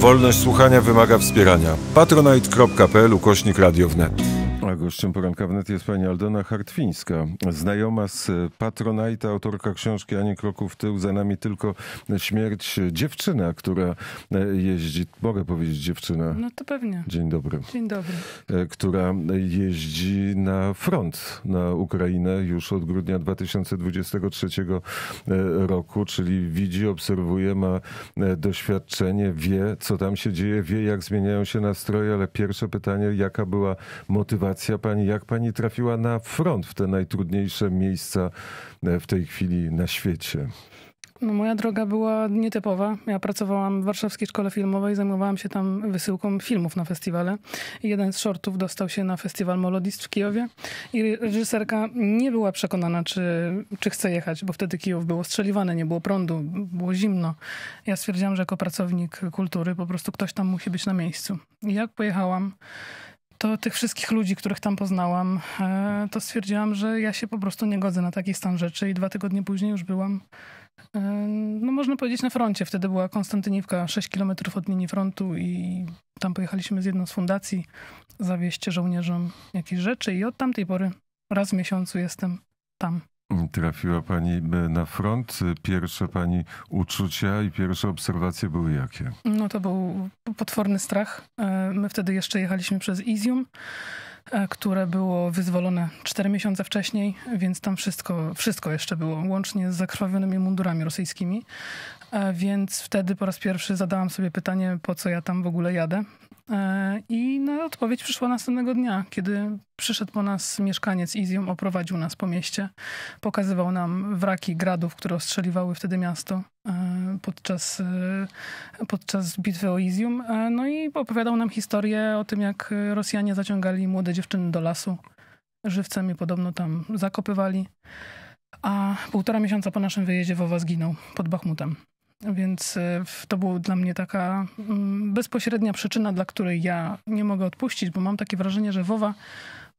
Wolność słuchania wymaga wspierania. patronite.pl ukośnik radio wnet. A gościem poranka wnet jest pani Aldona Hartwińska, znajoma z Patronite, autorka książki Ani Kroków w tył, za nami tylko śmierć. Dziewczyna, która e, jeździ, mogę powiedzieć dziewczyna? No to pewnie. Dzień dobry. Dzień dobry. E, która jeździ na front, na Ukrainę już od grudnia 2023 e, roku, czyli widzi, obserwuje, ma doświadczenie, wie co tam się dzieje, wie jak zmieniają się nastroje, ale pierwsze pytanie, jaka była motywacja pani, jak pani trafiła na front w te najtrudniejsze miejsca e, w tej chwili na świecie? No, moja droga była nietypowa. Ja pracowałam w Warszawskiej Szkole Filmowej, zajmowałam się tam wysyłką filmów na festiwale. Jeden z shortów dostał się na festiwal Molodist w Kijowie i reżyserka nie była przekonana, czy, czy chce jechać, bo wtedy Kijów było strzeliwane, nie było prądu, było zimno. Ja stwierdziłam, że jako pracownik kultury po prostu ktoś tam musi być na miejscu. I jak pojechałam, to tych wszystkich ludzi, których tam poznałam, e, to stwierdziłam, że ja się po prostu nie godzę na taki stan rzeczy i dwa tygodnie później już byłam, e, no można powiedzieć, na froncie. Wtedy była Konstantyniwka, 6 kilometrów od linii frontu i tam pojechaliśmy z jedną z fundacji zawieźć żołnierzom jakieś rzeczy i od tamtej pory raz w miesiącu jestem tam trafiła Pani e, na front. Pierwsze Pani uczucia i pierwsze obserwacje były jakie? No to był potworny strach. E, my wtedy jeszcze jechaliśmy przez Izium, e, które było wyzwolone cztery miesiące wcześniej, więc tam wszystko, wszystko jeszcze było, łącznie z zakrwawionymi mundurami rosyjskimi. Więc wtedy po raz pierwszy zadałam sobie pytanie, po co ja tam w ogóle jadę. E, I na odpowiedź przyszła następnego dnia, kiedy przyszedł po nas mieszkaniec Izium, oprowadził nas po mieście, pokazywał nam wraki gradów, które ostrzeliwały wtedy miasto e, podczas, e, podczas bitwy o Izium. No i opowiadał nam historię o tym, jak Rosjanie zaciągali młode dziewczyny do lasu. Żywcem je podobno tam zakopywali. A półtora miesiąca po naszym wyjeździe Wowa zginął pod Bachmutem. Więc e, to była dla mnie taka mm, bezpośrednia przyczyna, dla której ja nie mogę odpuścić, bo mam takie wrażenie, że Wowa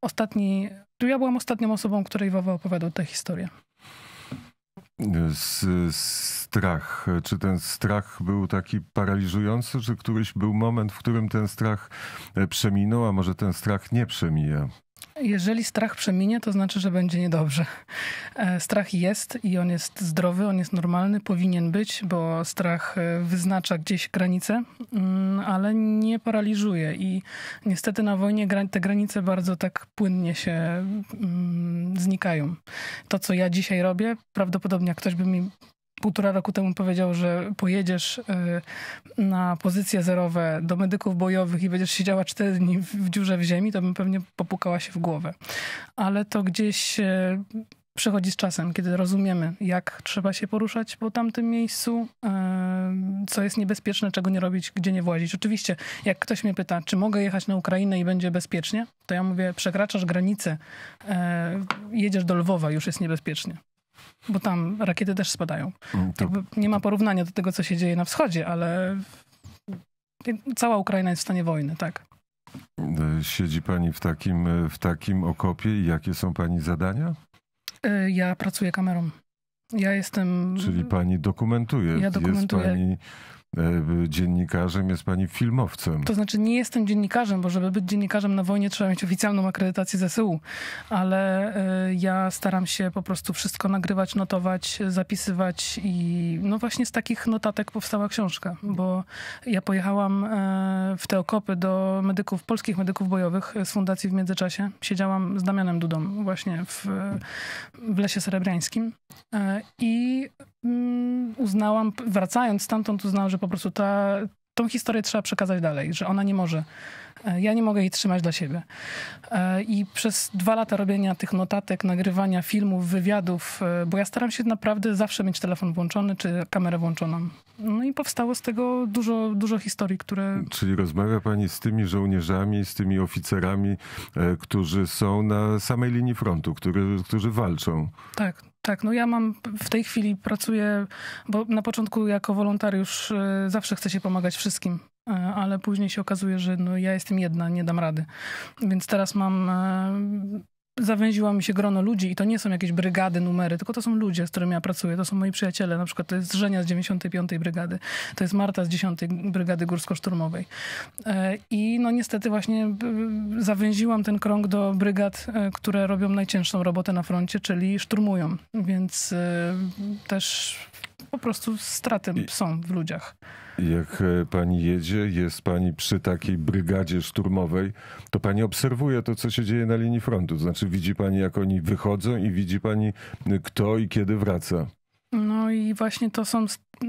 ostatni. Tu ja byłam ostatnią osobą, której Wowa opowiadał tę historię. Z, strach. Czy ten strach był taki paraliżujący, czy któryś był moment, w którym ten strach e, przeminął, a może ten strach nie przemija? Jeżeli strach przeminie, to znaczy, że będzie niedobrze. E, strach jest i on jest zdrowy, on jest normalny, powinien być, bo strach e, wyznacza gdzieś granice, mm, ale nie paraliżuje. I niestety na wojnie te granice bardzo tak płynnie się mm, znikają. To, co ja dzisiaj robię, prawdopodobnie ktoś by mi półtora roku temu powiedział, że pojedziesz y, na pozycje zerowe do medyków bojowych i będziesz siedziała cztery dni w dziurze w ziemi, to bym pewnie popukała się w głowę. Ale to gdzieś y, przychodzi z czasem, kiedy rozumiemy, jak trzeba się poruszać po tamtym miejscu, y, co jest niebezpieczne, czego nie robić, gdzie nie włazić. Oczywiście, jak ktoś mnie pyta, czy mogę jechać na Ukrainę i będzie bezpiecznie, to ja mówię, przekraczasz granicę, jedziesz do Lwowa, już jest niebezpiecznie bo tam rakiety też spadają. Mm, to... nie ma porównania do tego, co się dzieje na wschodzie, ale cała Ukraina jest w stanie wojny, tak. Siedzi pani w takim, w takim okopie i jakie są pani zadania? Y, ja pracuję kamerą. Ja jestem. Czyli pani dokumentuje. Ja dokumentuję. Jest pani E, dziennikarzem, jest pani filmowcem. To znaczy nie jestem dziennikarzem, bo żeby być dziennikarzem na wojnie trzeba mieć oficjalną akredytację ZSU, ale e, ja staram się po prostu wszystko nagrywać, notować, zapisywać i no właśnie z takich notatek powstała książka, bo ja pojechałam e, w te okopy do medyków, polskich medyków bojowych z fundacji w międzyczasie. Siedziałam z Damianem Dudą właśnie w, w Lesie Srebrzańskim i Mm, uznałam, wracając stamtąd, uznałam, że po prostu ta, tą historię trzeba przekazać dalej, że ona nie może. E, ja nie mogę jej trzymać dla siebie. E, I przez dwa lata robienia tych notatek, nagrywania filmów, wywiadów, e, bo ja staram się naprawdę zawsze mieć telefon włączony czy kamerę włączoną. No i powstało z tego dużo, dużo historii, które. Czyli rozmawia pani z tymi żołnierzami, z tymi oficerami, którzy są na samej linii frontu, którzy, którzy walczą. Tak, tak, no ja mam w tej chwili pracuję, bo na początku jako wolontariusz e, zawsze chcę się pomagać wszystkim, e, ale później się okazuje, że no ja jestem jedna, nie dam rady. Więc teraz mam e, zawęziło mi się grono ludzi i to nie są jakieś brygady, numery, tylko to są ludzie, z którymi ja pracuję. To są moi przyjaciele. Na przykład to jest Żenia z 95. Brygady, to jest Marta z 10. Brygady Górsko-Szturmowej. E, I no niestety właśnie e, zawęziłam ten krąg do brygad, e, które robią najcięższą robotę na froncie, czyli szturmują. Więc też po prostu straty są w ludziach jak e, pani jedzie, jest pani przy takiej brygadzie szturmowej, to pani obserwuje to, co się dzieje na linii frontu. znaczy widzi pani, jak oni wychodzą i widzi pani, e, kto i kiedy wraca. No i właśnie to są,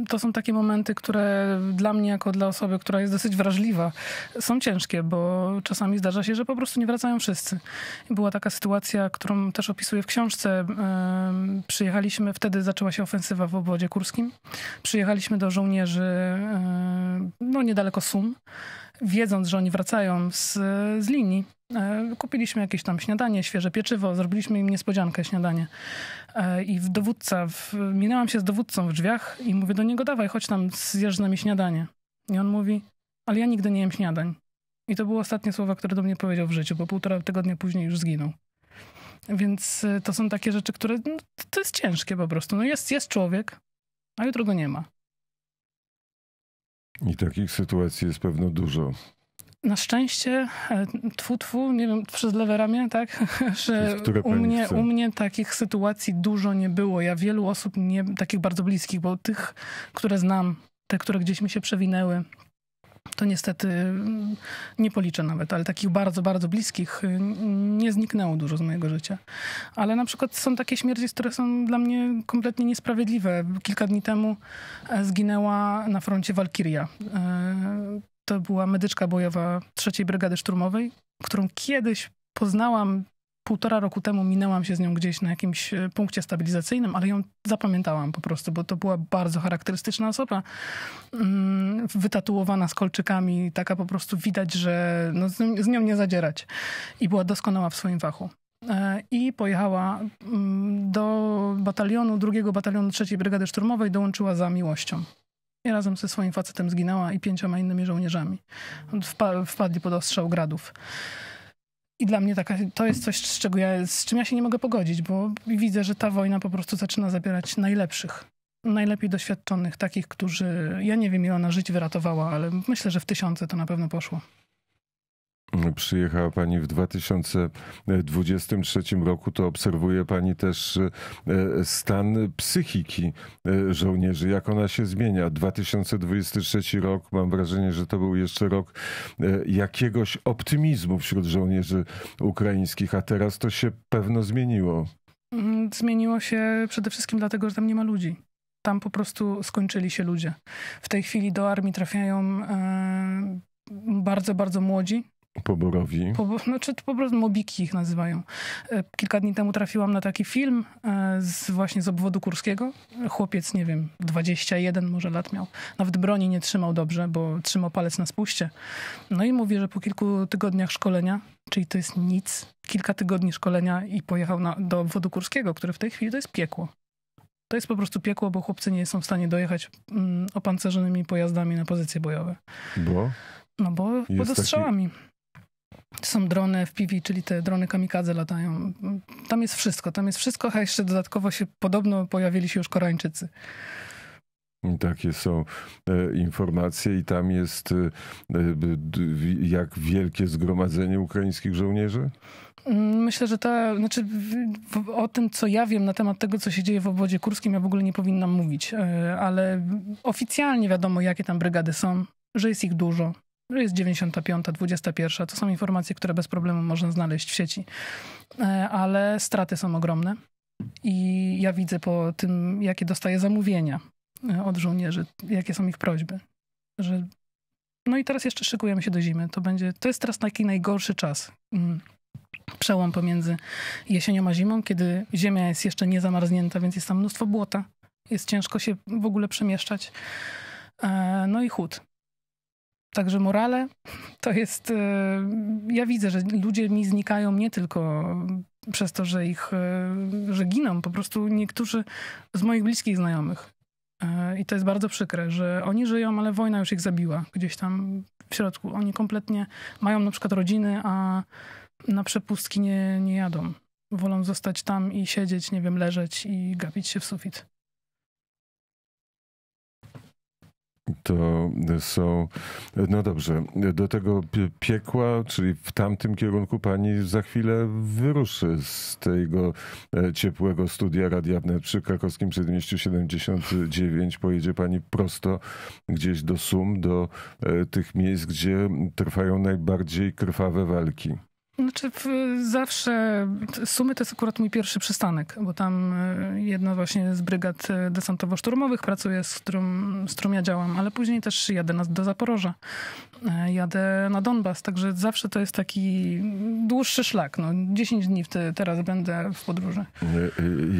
to są takie momenty, które dla mnie, jako dla osoby, która jest dosyć wrażliwa, są ciężkie, bo czasami zdarza się, że po prostu nie wracają wszyscy. Była taka sytuacja, którą też opisuję w książce. Przyjechaliśmy, wtedy zaczęła się ofensywa w obwodzie kurskim. Przyjechaliśmy do żołnierzy, no niedaleko Sum wiedząc, że oni wracają z, z linii, e, kupiliśmy jakieś tam śniadanie, świeże pieczywo, zrobiliśmy im niespodziankę śniadanie. E, I w dowódca, w, minęłam się z dowódcą w drzwiach i mówię do niego, dawaj, chodź tam, zjesz z nami śniadanie. I on mówi, ale ja nigdy nie jem śniadań. I to były ostatnie słowa, które do mnie powiedział w życiu, bo półtora tygodnia później już zginął. Więc e, to są takie rzeczy, które, no, to jest ciężkie po prostu. No jest, jest człowiek, a jutro go nie ma. I takich sytuacji jest pewno dużo. Na szczęście, e, tfu, tfu, nie wiem, przez lewe ramię, tak? Że u mnie, u mnie takich sytuacji dużo nie było. Ja wielu osób nie, takich bardzo bliskich, bo tych, które znam, te, które gdzieś mi się przewinęły, to niestety mm, nie policzę nawet, ale takich bardzo, bardzo bliskich y, nie zniknęło dużo z mojego życia. Ale na przykład są takie śmierci, które są dla mnie kompletnie niesprawiedliwe. Kilka dni temu e, zginęła na froncie Walkiria. E, to była medyczka bojowa III Brygady Szturmowej, którą kiedyś poznałam półtora roku temu minęłam się z nią gdzieś na jakimś e, punkcie stabilizacyjnym, ale ją zapamiętałam po prostu, bo to była bardzo charakterystyczna osoba. Mm, wytatuowana z kolczykami, taka po prostu widać, że no z nią nie zadzierać. I była doskonała w swoim fachu e, i pojechała mm, do batalionu, drugiego batalionu trzeciej Brygady Szturmowej, dołączyła za miłością. I razem ze swoim facetem zginęła i pięcioma innymi żołnierzami. Wpa wpadli pod ostrzał gradów. I dla mnie taka, to jest coś, z, czego ja, z czym ja się nie mogę pogodzić, bo widzę, że ta wojna po prostu zaczyna zabierać najlepszych, najlepiej doświadczonych, takich, którzy, ja nie wiem ile ona żyć wyratowała, ale myślę, że w tysiące to na pewno poszło przyjechała Pani w 2023 roku, to obserwuje Pani też e, e, stan psychiki e, żołnierzy, jak ona się zmienia. 2023 rok, mam wrażenie, że to był jeszcze rok jakiegoś optymizmu wśród żołnierzy ukraińskich, a teraz to się pewno zmieniło. Mhm, zmieniło się przede wszystkim dlatego, że tam nie ma ludzi. Tam po prostu skończyli się ludzie. W tej chwili do armii trafiają bardzo, bardzo młodzi, Poborowi. Po, znaczy po prostu mobiki ich nazywają. E, kilka dni temu trafiłam na taki film e, z, właśnie z obwodu kurskiego. Chłopiec, nie wiem, 21 może lat miał. Nawet broni nie trzymał dobrze, bo trzymał palec na spuście. No i mówi, że po kilku tygodniach szkolenia, czyli to jest nic, kilka tygodni szkolenia i pojechał na, do obwodu kurskiego, który w tej chwili to jest piekło. To jest po prostu piekło, bo chłopcy nie są w stanie dojechać mm, opancerzonymi pojazdami na pozycje bojowe. Bo? No bo pod ostrzałami. Taki są drony FPV, czyli te drony kamikadze latają. Tam jest wszystko, tam jest wszystko, a jeszcze dodatkowo się podobno pojawili się już Koreańczycy. Takie są e, informacje i tam jest e, e, jak wielkie zgromadzenie ukraińskich żołnierzy? Mm, myślę, że ta, znaczy o tym, co ja wiem na temat tego, co się dzieje w obwodzie kurskim, ja w ogóle nie powinnam mówić, ale oficjalnie wiadomo, jakie tam brygady są, że jest ich dużo, jest 95, 21. To są informacje, które bez problemu można znaleźć w sieci. E, ale straty są ogromne. I ja widzę po tym, jakie dostaję zamówienia e, od żołnierzy, jakie są ich prośby. Że... No i teraz jeszcze szykujemy się do zimy. To, będzie... to jest teraz taki najgorszy czas. Mm, przełom pomiędzy jesienią a zimą, kiedy ziemia jest jeszcze nie zamarznięta, więc jest tam mnóstwo błota. Jest ciężko się w ogóle przemieszczać. E, no i chłód. Także morale to jest. E, ja widzę, że ludzie mi znikają nie tylko przez to, że ich, e, że giną, po prostu niektórzy z moich bliskich znajomych. E, I to jest bardzo przykre, że oni żyją, ale wojna już ich zabiła gdzieś tam w środku. Oni kompletnie mają na przykład rodziny, a na przepustki nie, nie jadą. Wolą zostać tam i siedzieć, nie wiem, leżeć i gapić się w sufit. to są. No dobrze, do tego piekła, czyli w tamtym kierunku pani za chwilę wyruszy z tego e, ciepłego studia Radia Wnet przy krakowskim przedmieściu 79. Pojedzie pani prosto gdzieś do Sum, do e, tych miejsc, gdzie trwają najbardziej krwawe walki. Znaczy w, zawsze, Sumy to jest akurat mój pierwszy przystanek, bo tam e, jedna właśnie z brygad e, desantowo-szturmowych pracuje, z którą, z którą ja działam, ale później też jadę na, do Zaporoża, e, jadę na Donbas, także zawsze to jest taki dłuższy szlak. No, 10 dni te, teraz będę w podróży.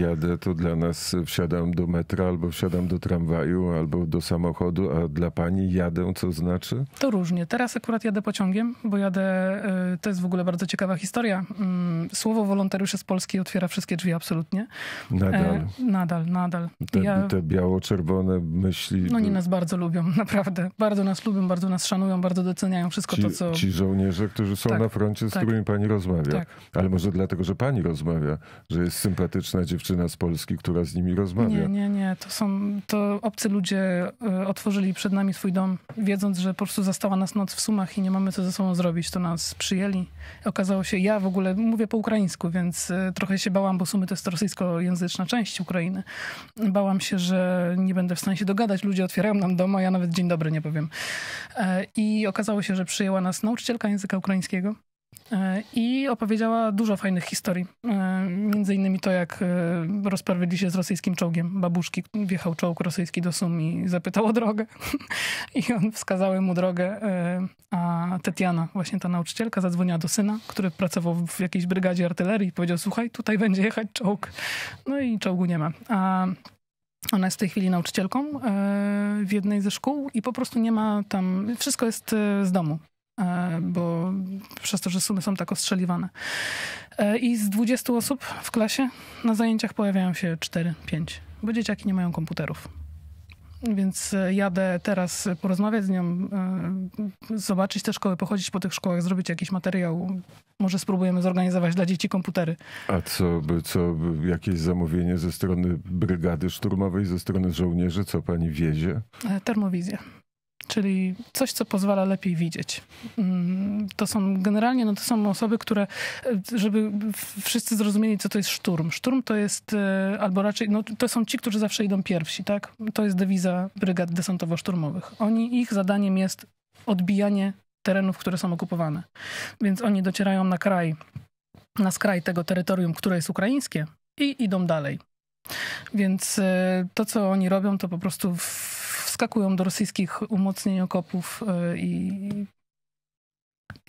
Jadę, to dla nas wsiadam do metra, albo wsiadam do tramwaju, albo do samochodu, a dla pani jadę, co znaczy? To różnie. Teraz akurat jadę pociągiem, bo jadę, to jest w ogóle bardzo ciekawa historia. Mm, słowo wolontariusze z Polski otwiera wszystkie drzwi absolutnie. Nadal. E, nadal, nadal. Te, ja... te biało-czerwone myśli... No oni nas bardzo lubią, naprawdę. Bardzo nas lubią, bardzo nas szanują, bardzo doceniają wszystko ci, to, co... Ci żołnierze, którzy są tak, na froncie, z tak, którymi pani rozmawia. Tak. Ale może dlatego, że pani rozmawia, że jest sympatyczna dziewczyna z Polski, która z nimi rozmawia. Nie, nie, nie. To są... To obcy ludzie e, otworzyli przed nami swój dom, wiedząc, że po prostu zastała nas noc w Sumach i nie mamy co ze sobą zrobić. To nas przyjęli, okazało się, ja w ogóle mówię po ukraińsku, więc e, trochę się bałam, bo Sumy to jest rosyjskojęzyczna część Ukrainy. Bałam się, że nie będę w stanie się dogadać. Ludzie otwierają nam dom, a ja nawet dzień dobry nie powiem. E, I okazało się, że przyjęła nas nauczycielka języka ukraińskiego E, I opowiedziała dużo fajnych historii. E, między innymi to, jak e, rozprawili się z rosyjskim czołgiem babuszki. Wjechał czołg rosyjski do Sum i zapytał o drogę. I on wskazał mu drogę. A Tetiana, właśnie ta nauczycielka, zadzwoniła do syna, który pracował w jakiejś brygadzie artylerii i powiedział, słuchaj, tutaj będzie jechać czołg. No i czołgu nie ma. A ona jest w tej chwili nauczycielką w jednej ze szkół i po prostu nie ma tam, wszystko jest z domu. E, bo przez to, że sumy są tak ostrzeliwane. E, I z 20 osób w klasie na zajęciach pojawiają się 4-5, bo dzieciaki nie mają komputerów. Więc e, jadę teraz porozmawiać z nią, zobaczyć te szkoły, pochodzić po tych szkołach, zrobić jakiś materiał. Może spróbujemy zorganizować dla dzieci komputery. A co, co jakieś zamówienie ze strony brygady szturmowej, ze strony żołnierzy, co pani wiezie? Termowizję czyli coś, co pozwala lepiej widzieć. Mm, to są generalnie no to są osoby, które, e, żeby wszyscy zrozumieli, co to jest szturm. Szturm to jest, e, albo raczej, no, to są ci, którzy zawsze idą pierwsi, tak? To jest dewiza brygad desantowo-szturmowych. Oni, ich zadaniem jest odbijanie terenów, które są okupowane. Więc oni docierają na kraj, na skraj tego terytorium, które jest ukraińskie i idą dalej. Więc e, to, co oni robią, to po prostu w wskakują do rosyjskich umocnień okopów e, i,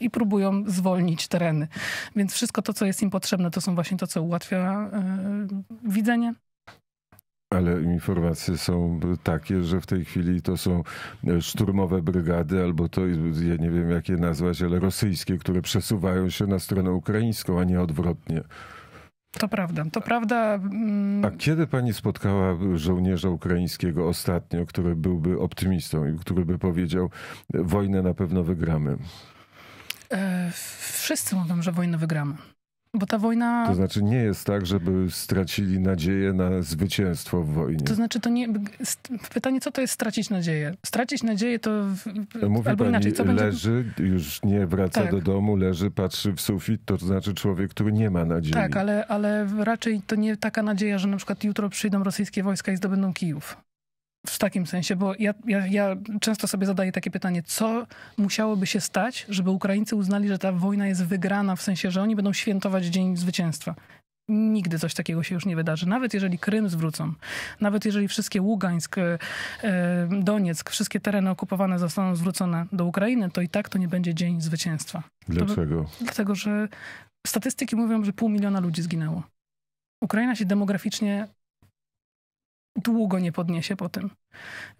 i próbują zwolnić tereny. Więc wszystko to, co jest im potrzebne, to są właśnie to, co ułatwia e, widzenie, ale informacje są takie, że w tej chwili to są e, szturmowe brygady, albo to, ja nie wiem jak je nazwać, ale rosyjskie, które przesuwają się na stronę ukraińską, a nie odwrotnie. To prawda, to prawda. Mm. A kiedy pani spotkała żołnierza ukraińskiego ostatnio, który byłby optymistą i który by powiedział, wojnę na pewno wygramy? E, wszyscy mówią, że wojnę wygramy. Bo ta wojna. To znaczy, nie jest tak, żeby stracili nadzieję na zwycięstwo w wojnie. To znaczy, to nie. Pytanie, co to jest stracić nadzieję? Stracić nadzieję to. Mówi Albo pani, inaczej, co leży, będzie... już nie wraca tak. do domu, leży, patrzy w sufit, to znaczy człowiek, który nie ma nadziei. Tak, ale, ale raczej to nie taka nadzieja, że na przykład jutro przyjdą rosyjskie wojska i zdobędą Kijów w takim sensie, bo ja, ja, ja, często sobie zadaję takie pytanie, co musiałoby się stać, żeby Ukraińcy uznali, że ta wojna jest wygrana, w sensie, że oni będą świętować Dzień Zwycięstwa. Nigdy coś takiego się już nie wydarzy. Nawet jeżeli Krym zwrócą, nawet jeżeli wszystkie Ługańsk, e, e, Donieck, wszystkie tereny okupowane zostaną zwrócone do Ukrainy, to i tak to nie będzie Dzień Zwycięstwa. Dlaczego? dlatego, że statystyki mówią, że pół miliona ludzi zginęło. Ukraina się demograficznie długo nie podniesie po tym.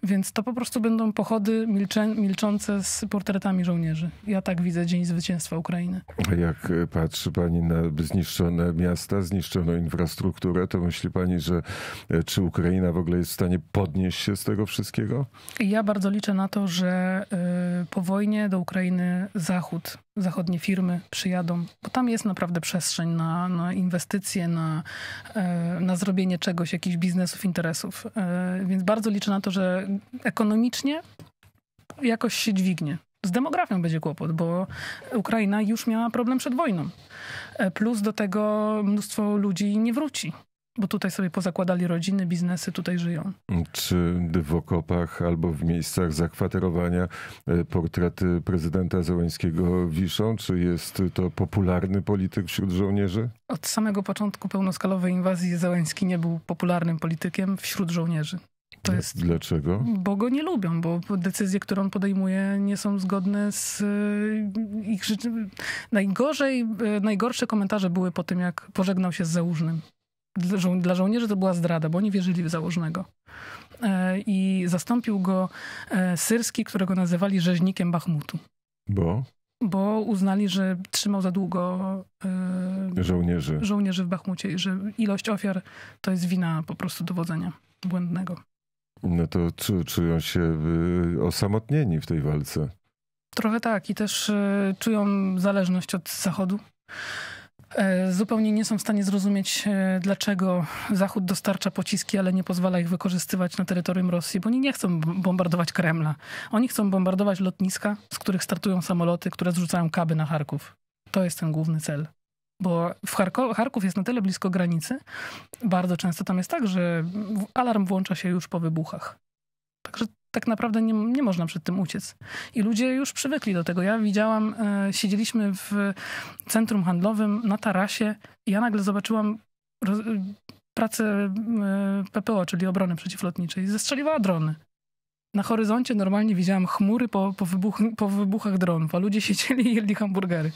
Więc to po prostu będą pochody milczące z portretami żołnierzy. Ja tak widzę Dzień Zwycięstwa Ukrainy. jak e, patrzy pani na zniszczone miasta, zniszczoną infrastrukturę, to myśli pani, że e, czy Ukraina w ogóle jest w stanie podnieść się z tego wszystkiego? Ja bardzo liczę na to, że e, po wojnie do Ukrainy Zachód zachodnie firmy przyjadą, bo tam jest naprawdę przestrzeń na, na inwestycje, na, e, na zrobienie czegoś, jakichś biznesów, interesów. E, więc bardzo liczę na to, że ekonomicznie jakoś się dźwignie. Z demografią będzie kłopot, bo Ukraina już miała problem przed wojną. E, plus do tego mnóstwo ludzi nie wróci. Bo tutaj sobie pozakładali rodziny, biznesy, tutaj żyją. Czy w okopach albo w miejscach zakwaterowania e, portrety prezydenta Zełańskiego wiszą? Czy jest to popularny polityk wśród żołnierzy? Od samego początku pełnoskalowej inwazji Zełański nie był popularnym politykiem wśród żołnierzy. Jest, Dlaczego? Bo go nie lubią, bo decyzje, które on podejmuje, nie są zgodne z e, ich życiem. Najgorzej, e, najgorsze komentarze były po tym, jak pożegnał się z Załużnym dla, żo dla żołnierzy to była zdrada, bo oni wierzyli w założnego. E, I zastąpił go e, syrski, którego nazywali rzeźnikiem Bachmutu. Bo? Bo uznali, że trzymał za długo e, żołnierzy. żołnierzy w Bachmucie i że ilość ofiar to jest wina po prostu dowodzenia błędnego. No to czu, czują się y, osamotnieni w tej walce. Trochę tak i też czują zależność od Zachodu. E, zupełnie nie są w stanie zrozumieć, e, dlaczego Zachód dostarcza pociski, ale nie pozwala ich wykorzystywać na terytorium Rosji, bo oni nie chcą bombardować Kremla. Oni chcą bombardować lotniska, z których startują samoloty, które zrzucają kaby na Charków. To jest ten główny cel bo w Charko Charków jest na tyle blisko granicy, bardzo często tam jest tak, że alarm włącza się już po wybuchach. Także tak naprawdę nie, nie można przed tym uciec. I ludzie już przywykli do tego. Ja widziałam, e, siedzieliśmy w centrum handlowym na tarasie i ja nagle zobaczyłam roz, e, pracę e, PPO, czyli obrony przeciwlotniczej. Zestrzeliwała drony. Na horyzoncie normalnie widziałam chmury po, po, wybuch, po wybuchach dronów, a ludzie siedzieli i jedli hamburgery.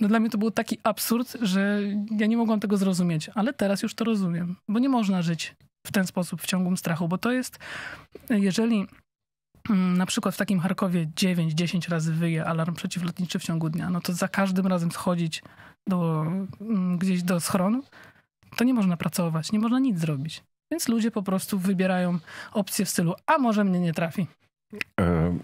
No dla mnie to był taki absurd, że ja nie mogłam tego zrozumieć, ale teraz już to rozumiem, bo nie można żyć w ten sposób w ciągłym strachu, bo to jest, jeżeli mm, na przykład w takim Charkowie 9-10 razy wyje alarm przeciwlotniczy w ciągu dnia, no to za każdym razem schodzić do, mm, gdzieś do schronu, to nie można pracować, nie można nic zrobić. Więc ludzie po prostu wybierają opcję w stylu, a może mnie nie trafi. E, e,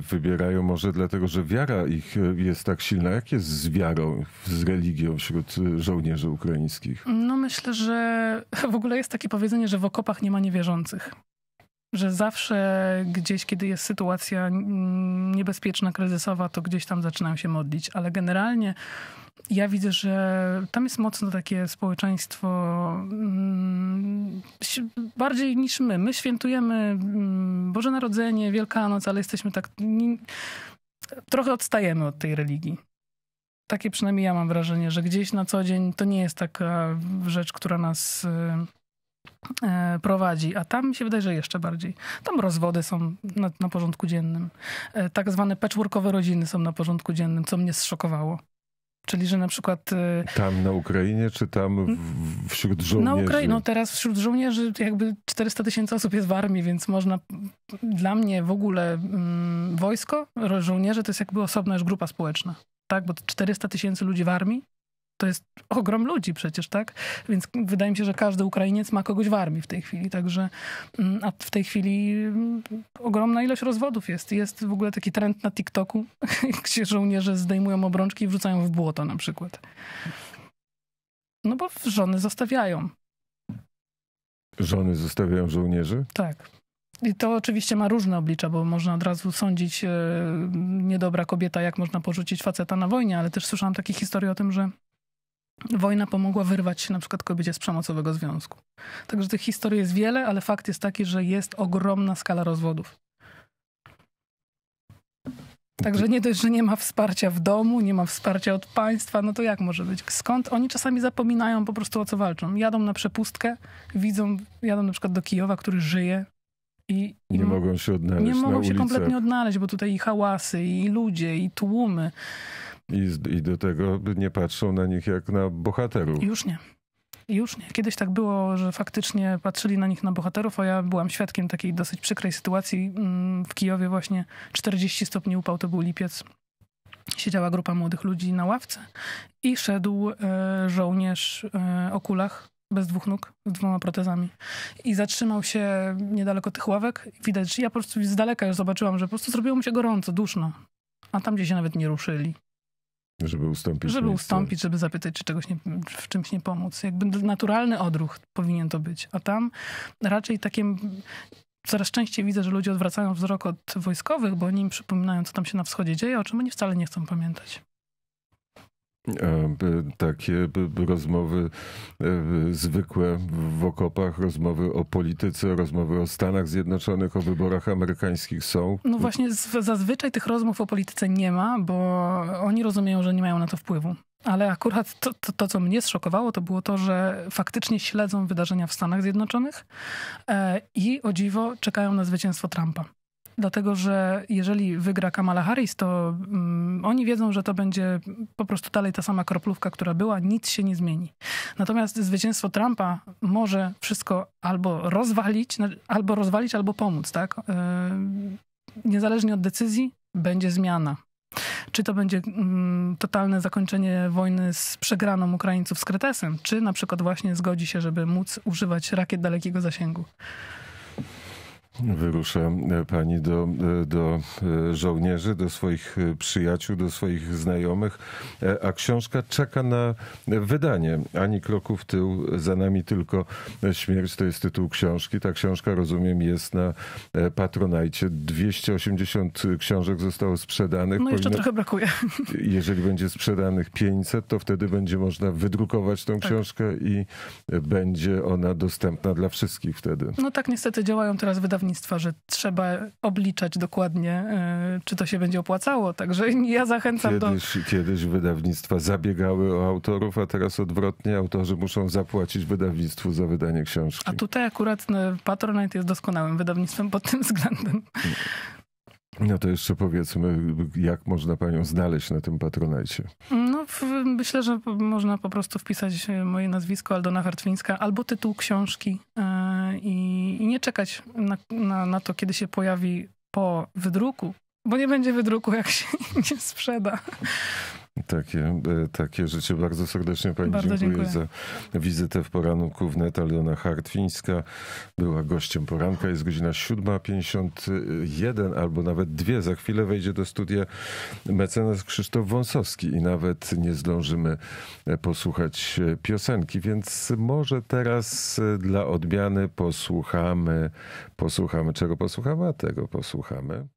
wybierają może dlatego, że wiara ich e, jest tak silna. Jak jest z wiarą, z religią wśród żołnierzy ukraińskich? No myślę, że w ogóle jest takie powiedzenie, że w okopach nie ma niewierzących. Że zawsze gdzieś, kiedy jest sytuacja niebezpieczna, kryzysowa, to gdzieś tam zaczynają się modlić. Ale generalnie ja widzę, że tam jest mocno takie społeczeństwo bardziej niż my. My świętujemy mm, Boże Narodzenie, Wielkanoc, ale jesteśmy tak. Trochę odstajemy od tej religii. Takie przynajmniej ja mam wrażenie, że gdzieś na co dzień to nie jest taka rzecz, która nas e, e, prowadzi, a tam się wydaje, że jeszcze bardziej. Tam rozwody są na, na porządku dziennym. E, tak zwane patchworkowe rodziny są na porządku dziennym, co mnie zszokowało. Czyli, że na przykład... Y, tam na Ukrainie, czy tam wśród żołnierzy? Na Ukrainie, no teraz wśród żołnierzy jakby 400 tysięcy osób jest w armii, więc można... Dla mnie w ogóle mm, wojsko, żołnierze to jest jakby osobna już grupa społeczna. Tak, bo 400 tysięcy ludzi w armii, to jest ogrom ludzi przecież, tak? Więc wydaje mi się, że każdy Ukrainiec ma kogoś w armii w tej chwili, także mm, a w tej chwili mm, ogromna ilość rozwodów jest. Jest w ogóle taki trend na TikToku, gdzie żołnierze zdejmują obrączki i wrzucają w błoto na przykład. No bo żony zostawiają. Żony zostawiają żołnierzy? Tak. I to oczywiście ma różne oblicza, bo można od razu sądzić, e, niedobra kobieta, jak można porzucić faceta na wojnie, ale też słyszałam takie historie o tym, że wojna pomogła wyrwać na przykład kobiecie z przemocowego związku. Także tych historii jest wiele, ale fakt jest taki, że jest ogromna skala rozwodów. Także nie dość, że nie ma wsparcia w domu, nie ma wsparcia od państwa, no to jak może być? Skąd? Oni czasami zapominają po prostu o co walczą. Jadą na przepustkę, widzą, jadą na przykład do Kijowa, który żyje i... Nie mogą się odnaleźć Nie mogą się ulicach. kompletnie odnaleźć, bo tutaj i hałasy, i ludzie, i tłumy. I, I do tego nie patrzą na nich jak na bohaterów. Już nie. Już nie. Kiedyś tak było, że faktycznie patrzyli na nich na bohaterów, a ja byłam świadkiem takiej dosyć przykrej sytuacji. Mm, w Kijowie właśnie 40 stopni upał, to był lipiec. Siedziała grupa młodych ludzi na ławce i szedł e, żołnierz e, o kulach bez dwóch nóg, z dwoma protezami. I zatrzymał się niedaleko tych ławek. Widać, że ja po prostu z daleka już zobaczyłam, że po prostu zrobiło mu się gorąco, duszno. A tam, gdzie się nawet nie ruszyli. Żeby ustąpić. Żeby miejsce. ustąpić, żeby zapytać, czy czegoś nie, w czymś nie pomóc. Jakby naturalny odruch powinien to być. A tam raczej takie coraz częściej widzę, że ludzie odwracają wzrok od wojskowych, bo oni im przypominają, co tam się na wschodzie dzieje, o czym oni wcale nie chcą pamiętać takie rozmowy e, zwykłe w okopach, rozmowy o polityce, rozmowy o Stanach Zjednoczonych, o wyborach amerykańskich są. No właśnie, zazwyczaj tych rozmów o polityce nie ma, bo oni rozumieją, że nie mają na to wpływu. Ale akurat to, to, to, co mnie zszokowało, to było to, że faktycznie śledzą wydarzenia w Stanach Zjednoczonych e, i o dziwo czekają na zwycięstwo Trumpa dlatego że jeżeli wygra Kamala Harris, to um, oni wiedzą, że to będzie po prostu dalej ta sama kroplówka, która była, nic się nie zmieni. Natomiast zwycięstwo Trumpa może wszystko albo rozwalić, albo rozwalić, albo pomóc, tak? E, niezależnie od decyzji będzie zmiana. Czy to będzie mm, totalne zakończenie wojny z przegraną Ukraińców z Kretesem, czy na przykład właśnie zgodzi się, żeby móc używać rakiet dalekiego zasięgu. Wyrusza e, pani do, e, do e, żołnierzy, do swoich przyjaciół, do swoich znajomych, a książka czeka na wydanie. Ani kroku w tył, za nami tylko śmierć, to jest tytuł książki. Ta książka, rozumiem, jest na Patronajcie. 280 książek zostało sprzedanych. No jeszcze Powinno... trochę brakuje. Jeżeli będzie sprzedanych 500, to wtedy będzie można wydrukować tą tak. książkę i będzie ona dostępna dla wszystkich wtedy. No tak niestety działają teraz wydawnictwa pośrednictwa, że trzeba obliczać dokładnie, e, czy to się będzie opłacało. Także ja zachęcam kiedyś, do... Kiedyś wydawnictwa zabiegały o autorów, a teraz odwrotnie. Autorzy muszą zapłacić wydawnictwu za wydanie książki. A tutaj akurat e, Patronite jest doskonałym wydawnictwem pod tym względem. No to jeszcze powiedzmy, jak można panią znaleźć na tym patronajcie? No, w, myślę, że można po prostu wpisać e, moje nazwisko Aldona Hartwińska albo tytuł książki i nie czekać na, na, na to, kiedy się pojawi po wydruku, bo nie będzie wydruku, jak się nie sprzeda. Takie, e, takie życie. Bardzo serdecznie Pani Bardzo dziękuję, dziękuję, za wizytę w poranku wnet. Aliona Hartwińska była gościem poranka. Jest godzina 7.51 albo nawet dwie. Za chwilę wejdzie do studia mecenas Krzysztof Wąsowski i nawet nie zdążymy e, posłuchać e, piosenki, więc może teraz dla odmiany posłuchamy, posłuchamy czego posłuchamy, a tego posłuchamy.